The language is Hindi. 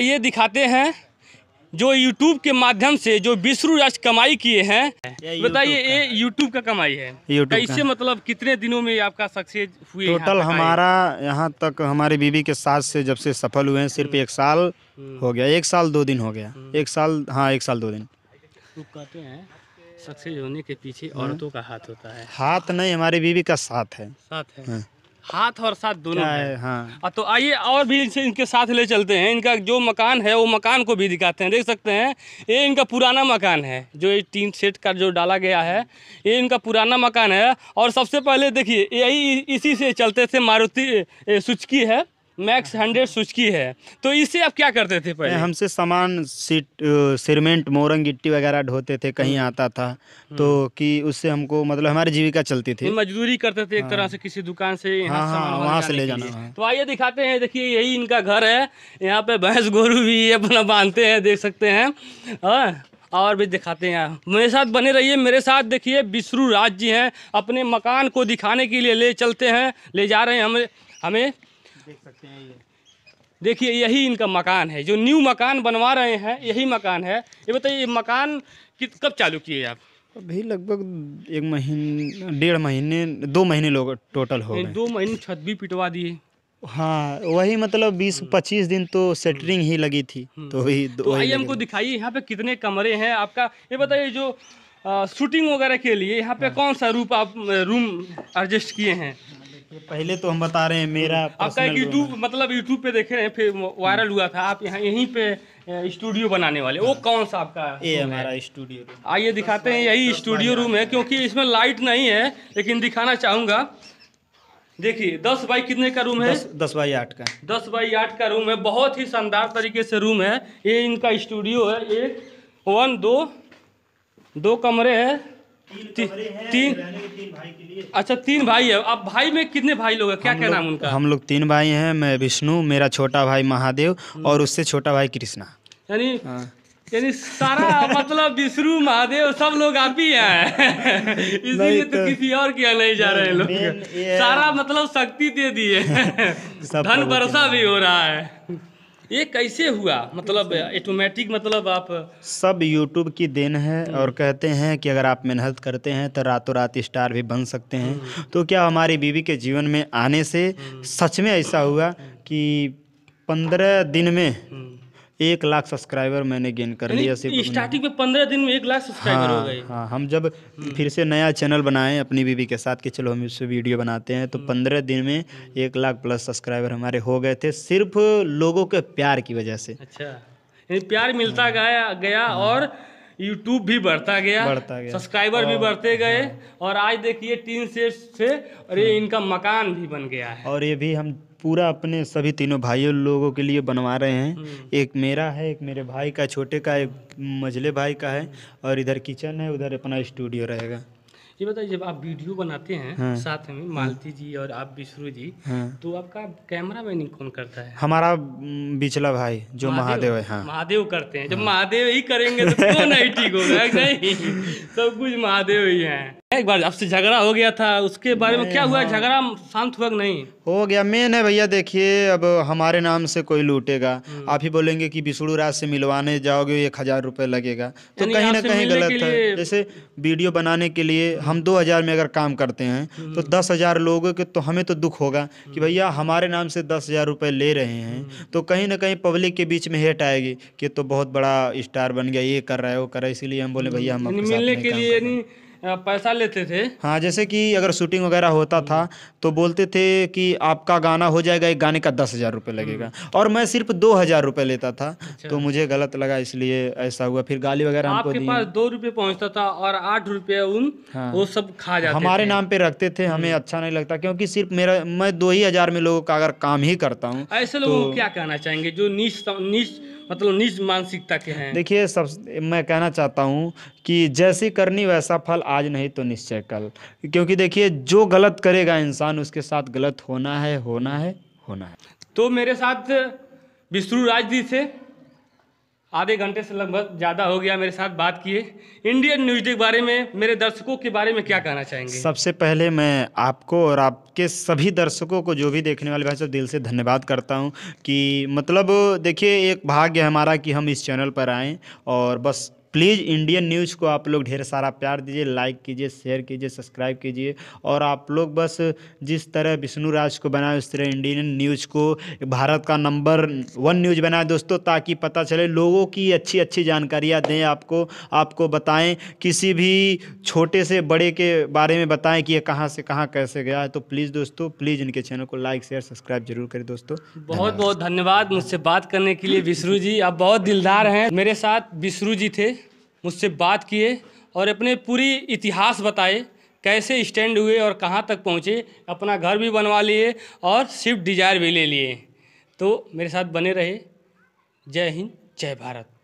आइए दिखाते हैं जो यूट्यूब के माध्यम से जो विश्व राज कमाई किए हैं बताइए ये यूट्यूब का कमाई है कैसे मतलब कितने दिनों में आपका सक्सेस हुए टोटल हमारा यहाँ तक हमारे बीबी के साथ से जब से सफल हुए हैं सिर्फ एक साल हम्म। हो गया एक साल दो दिन हो गया हम्म। एक साल हाँ एक साल दो दिन कहते हैं सक्सेस होने के पीछे औरतों का हाथ होता है हाथ नहीं हमारी बीवी का साथ है साथ है हाँ। हाथ और साथ दोनों है हाँ तो आइए और भी इनसे इनके साथ ले चलते हैं इनका जो मकान है वो मकान को भी दिखाते हैं देख सकते हैं ये इनका पुराना मकान है जो ये टीन सेट का जो डाला गया है ये इनका पुराना मकान है और सबसे पहले देखिए यही इसी से चलते थे मारुति सुचकी है मैक्स हंड्रेड सुचकी है तो इससे आप क्या करते थे पहले हमसे सामान सीट सीमेंट मोरंग गिट्टी वगैरह ढोते थे कहीं हम्म। आता था हम्म। तो कि उससे हमको मतलब हमारी जीविका चलती थी मजदूरी करते थे एक तरह से हाँ। किसी दुकान से हाँ, हाँ, वहाँ से ले जाना तो आइए दिखाते हैं देखिए यही इनका घर है यहाँ पे भैंस गोरू भी अपना बांधते हैं देख सकते हैं हाँ, और भी दिखाते हैं मेरे साथ बने रहिए मेरे साथ देखिए विष्णु राज जी हैं अपने मकान को दिखाने के लिए ले चलते हैं ले जा रहे हैं हमें हमें देख सकते हैं ये देखिए यही इनका मकान है जो न्यू मकान बनवा रहे हैं यही मकान है ये बताइए मकान कित कब चालू किए आप अभी लगभग एक महीने डेढ़ महीने दो महीने लोग टोटल हो गए दो महीने छत भी पिटवा दिए हाँ वही मतलब बीस हम्म। पच्चीस दिन तो सेटरिंग ही लगी थी हम्म। तो वही तो आइए हमको दिखाइए यहाँ पे कितने कमरे हैं आपका ये बताइए जो आ, शूटिंग वगैरह के लिए यहाँ पे हाँ। कौन सा रूप आप रूम एडजस्ट किए हैं ये पहले तो हम बता रहे हैं मेरा आपका एक यूट्यूब मतलब यूट्यूब पे देखे रहे फिर वायरल हुआ था आप यहाँ यहीं पे स्टूडियो बनाने वाले वो कौन सा आपका ये हमारा स्टूडियो आइए दिखाते हैं यही स्टूडियो रूम है क्योंकि इसमें लाइट नहीं है लेकिन दिखाना चाहूँगा देखिए दस बाई कितने का रूम है दस, दस बाई आठ का दस बाई आठ का रूम है बहुत ही शानदार तरीके से रूम है ये इनका स्टूडियो है एक वन दो दो कमरे हैं तीन अच्छा तीन भाई है अब भाई में कितने भाई लोग हैं क्या क्या नाम उनका हम लोग तीन भाई हैं मैं विष्णु मेरा छोटा भाई महादेव हम्म। और उससे छोटा भाई कृष्णा यानी हाँ। यानी सारा मतलब विष्णु महादेव सब लोग आप ही हैं इसीलिए तो, तो किसी और किया नहीं जा रहे लोग सारा मतलब शक्ति दे दिए धन वर्षा भी हो रहा है ये कैसे हुआ मतलब ऑटोमेटिक मतलब आप सब यूट्यूब की देन है और हम्म। कहते हैं कि अगर आप मेहनत करते हैं तो रातों रात स्टार भी बन सकते हैं हम्म। तो क्या हमारी बीवी के जीवन में आने से हम्म। सच में ऐसा हुआ कि पंद्रह दिन में एक लाख सब्सक्राइबर मैंने गेन कर लिया स्टार्टिंग पे पंद्रह दिन में एक लाख सब्सक्राइबर हाँ, हो गए हाँ हम जब फिर से नया चैनल बनाए अपनी बीबी के साथ कि चलो हम इससे वीडियो बनाते हैं तो हम्म। पंद्रह दिन में एक लाख प्लस सब्सक्राइबर हमारे हो गए थे सिर्फ लोगों के प्यार की वजह से अच्छा प्यार मिलता हाँ। गया गया हाँ। और YouTube भी बढ़ता गया गया सब्सक्राइबर भी बढ़ते गए हाँ। और आज देखिए टीन सेट से और ये इनका मकान भी बन गया है और ये भी हम पूरा अपने सभी तीनों भाइयों लोगों के लिए बनवा रहे हैं हम्म। एक मेरा है एक मेरे भाई का छोटे का एक मझले भाई का है और इधर किचन है उधर अपना स्टूडियो रहेगा ये बताइए जब आप वीडियो बनाते हैं हाँ। साथ में हाँ। मालती जी और आप विष्णु जी हाँ। तो आपका कैमरा मैनिंग कौन करता है हमारा बिचला भाई जो महादेव है हाँ। महादेव करते हैं जब हाँ। महादेव ही करेंगे तो कौन आई ठीक होगा नहीं सब कुछ महादेव ही है एक बार आपसे झगड़ा हो गया था उसके बारे में क्या हुआ हाँ। झगड़ा शांत हुआ नहीं हो गया मेन है भैया देखिए अब हमारे नाम से कोई लूटेगा हम्म। आप ही बोलेंगे कि विष्णु राज से मिलवाने जाओगे एक हज़ार रुपये लगेगा तो कहीं ना कहीं गलत है जैसे वीडियो बनाने के लिए हम दो हज़ार में अगर काम करते हैं हम्म। तो दस हज़ार लोगों के तो हमें तो दुख होगा कि हम्म। भैया हमारे नाम से दस हज़ार रुपये ले रहे हैं तो कहीं ना कहीं पब्लिक के बीच में हेट आएगी कि तो बहुत बड़ा स्टार बन गया ये कर रहा है वो कर रहा है इसीलिए हम बोले भैया हम मिलने के लिए पैसा लेते थे हाँ जैसे कि अगर शूटिंग वगैरह होता था तो बोलते थे कि आपका गाना हो जाएगा एक गाने का दस हज़ार रुपये लगेगा हम्म। और मैं सिर्फ दो हज़ार रुपये लेता था अच्छा। तो मुझे गलत लगा इसलिए ऐसा हुआ फिर गाली वगैरह आपके पास दो रुपये पहुँचता था और आठ रुपये उन हाँ। वो सब खा जाते हमारे नाम पे रखते थे हमें हम्म। अच्छा नहीं लगता क्योंकि सिर्फ मेरा मैं दो ही हज़ार में लोगों का अगर काम ही करता हूँ ऐसे लोगों को तो- क्या कहना चाहेंगे जो नीच नीच मतलब निज मानसिकता के हैं देखिए सब मैं कहना चाहता हूँ कि जैसी करनी वैसा फल आज नहीं तो निश्चय कल क्योंकि देखिए जो गलत करेगा इंसान उसके साथ गलत होना है होना है होना है तो मेरे साथ विष्णु राज जी से आधे घंटे से लगभग ज़्यादा हो गया मेरे साथ बात किए इंडियन न्यूज के बारे में मेरे दर्शकों के बारे में क्या कहना चाहेंगे सबसे पहले मैं आपको और आपके सभी दर्शकों को जो भी देखने वाले भाई सब दिल से धन्यवाद करता हूं कि मतलब देखिए एक भाग्य हमारा कि हम इस चैनल पर आएँ और बस प्लीज़ इंडियन न्यूज़ को आप लोग ढेर सारा प्यार दीजिए लाइक कीजिए शेयर कीजिए सब्सक्राइब कीजिए और आप लोग बस जिस तरह विष्णु राज को बनाए उस तरह इंडियन न्यूज़ को भारत का नंबर वन न्यूज़ बनाए दोस्तों ताकि पता चले लोगों की अच्छी अच्छी जानकारियाँ दें आपको आपको बताएँ किसी भी छोटे से बड़े के बारे में बताएँ कि ये कहाँ से कहाँ कैसे गया है तो प्लीज़ दोस्तों प्लीज़ इनके चैनल को लाइक शेयर सब्सक्राइब जरूर करें दोस्तों बहुत बहुत धन्यवाद मुझसे बात करने के लिए विष्णु जी आप बहुत दिलदार हैं मेरे साथ विष्णु जी थे मुझसे बात किए और अपने पूरी इतिहास बताए कैसे स्टैंड हुए और कहाँ तक पहुँचे अपना घर भी बनवा लिए और स्विफ्ट डिज़ायर भी ले लिए तो मेरे साथ बने रहे जय हिंद जय भारत